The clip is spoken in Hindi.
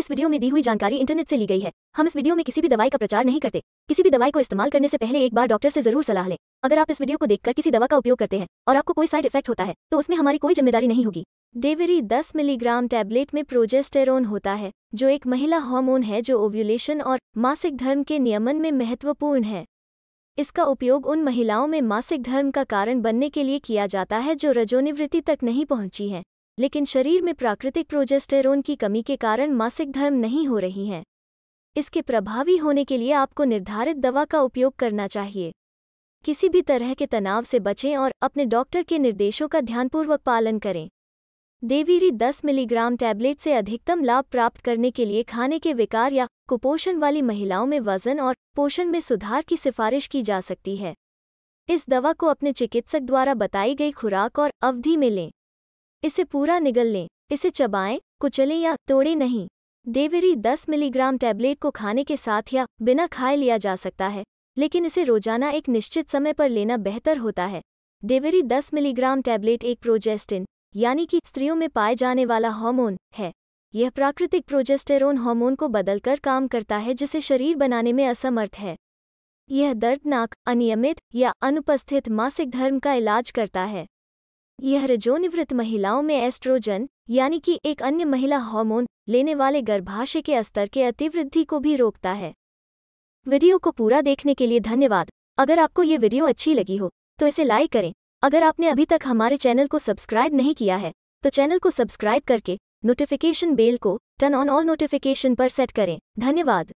इस वीडियो में दी हुई जानकारी इंटरनेट से ली गई है हम इस वीडियो में किसी भी दवाई का प्रचार नहीं करते किसी भी दवाई को इस्तेमाल करने से पहले एक बार डॉक्टर से जरूर सलाह लें अगर आप इस वीडियो को देखकर किसी दवा का उपयोग करते हैं और आपको कोई साइड इफेक्ट होता है तो उसमें हमारी कोई जिम्मेदारी नहीं होगी डेवरी दस मिलीग्राम टैबलेट में प्रोजेस्टेरोन होता है जो एक महिला हार्मोन है जो ओव्यूलेशन और मासिक धर्म के नियमन में महत्वपूर्ण है इसका उपयोग उन महिलाओं में मासिक धर्म का कारण बनने के लिए किया जाता है जो रजोनिवृत्ति तक नहीं पहुंची हैं लेकिन शरीर में प्राकृतिक प्रोजेस्टेरोन की कमी के कारण मासिक धर्म नहीं हो रही हैं इसके प्रभावी होने के लिए आपको निर्धारित दवा का उपयोग करना चाहिए किसी भी तरह के तनाव से बचें और अपने डॉक्टर के निर्देशों का ध्यानपूर्वक पालन करें देवीरी 10 मिलीग्राम टैबलेट से अधिकतम लाभ प्राप्त करने के लिए खाने के विकार या कुपोषण वाली महिलाओं में वजन और पोषण में सुधार की सिफारिश की जा सकती है इस दवा को अपने चिकित्सक द्वारा बताई गई खुराक और अवधि में लें इसे पूरा निगल लें इसे चबाएं, कुचलें या तोड़ें नहीं डेवेरी 10 मिलीग्राम टैबलेट को खाने के साथ या बिना खाए लिया जा सकता है लेकिन इसे रोजाना एक निश्चित समय पर लेना बेहतर होता है डेवेरी 10 मिलीग्राम टैबलेट एक प्रोजेस्टिन यानी कि स्त्रियों में पाए जाने वाला हार्मोन है यह प्राकृतिक प्रोजेस्टेरोन हार्मोन को बदलकर काम करता है जिसे शरीर बनाने में असमर्थ है यह दर्दनाक अनियमित या अनुपस्थित मासिक धर्म का इलाज करता है यह रजोनिवृत्त महिलाओं में एस्ट्रोजन यानी कि एक अन्य महिला हार्मोन लेने वाले गर्भाशय के स्तर के अतिवृद्धि को भी रोकता है वीडियो को पूरा देखने के लिए धन्यवाद अगर आपको ये वीडियो अच्छी लगी हो तो इसे लाइक करें अगर आपने अभी तक हमारे चैनल को सब्सक्राइब नहीं किया है तो चैनल को सब्सक्राइब करके नोटिफिकेशन बेल को टर्न ऑन ऑल नोटिफिकेशन पर सेट करें धन्यवाद